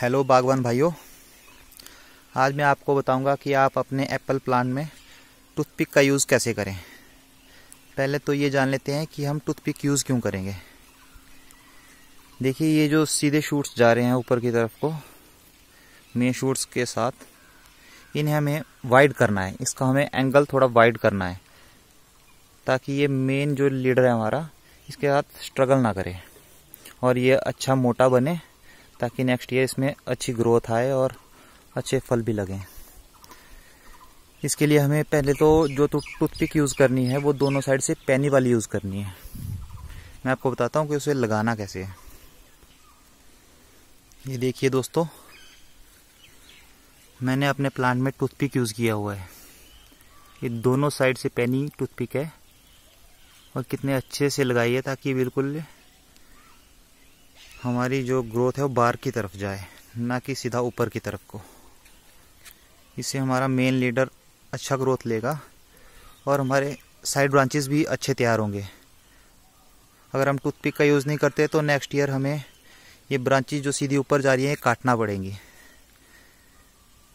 hello बागवान भाइयों आज मैं आपको बताऊंगा कि आप अपने एप्पल प्लांट में टूथपिक का यूज़ कैसे करें पहले तो ये जान लेते हैं कि हम टूथपिक यूज़ क्यों करेंगे देखिए ये जो सीधे शूट्स जा रहे हैं ऊपर की तरफ को मे शूट्स के साथ इन्हें हमें वाइड करना है इसका हमें एंगल थोड़ा वाइड करना है ताकि ये मेन जो लीडर है हमारा इसके साथ स्ट्रगल ना करे और ये अच्छा मोटा बने ताकि नेक्स्ट ईयर इसमें अच्छी ग्रोथ आए और अच्छे फल भी लगें इसके लिए हमें पहले तो जो टूथपिक तो यूज़ करनी है वो दोनों साइड से पैनी वाली यूज़ करनी है मैं आपको बताता हूँ कि उसे लगाना कैसे है ये देखिए दोस्तों मैंने अपने प्लांट में टूथपिक यूज़ किया हुआ है ये दोनों साइड से पैनी टूथपिक है और कितने अच्छे से लगाई है ताकि बिल्कुल हमारी जो ग्रोथ है वो बार की तरफ जाए ना कि सीधा ऊपर की तरफ को इससे हमारा मेन लीडर अच्छा ग्रोथ लेगा और हमारे साइड ब्रांचेस भी अच्छे तैयार होंगे अगर हम टूथपिक का यूज़ नहीं करते तो नेक्स्ट ईयर हमें ये ब्रांचेज जो सीधी ऊपर जा रही हैं काटना पड़ेंगी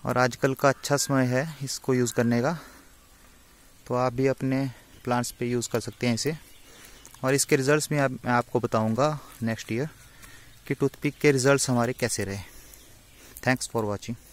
और आजकल का अच्छा समय है इसको यूज़ करने का तो आप भी अपने प्लांट्स पे यूज़ कर सकते हैं इसे और इसके रिजल्ट्स भी आप, मैं आपको बताऊंगा नेक्स्ट ईयर कि टूथपिक के रिजल्ट्स हमारे कैसे रहे थैंक्स फॉर वॉचिंग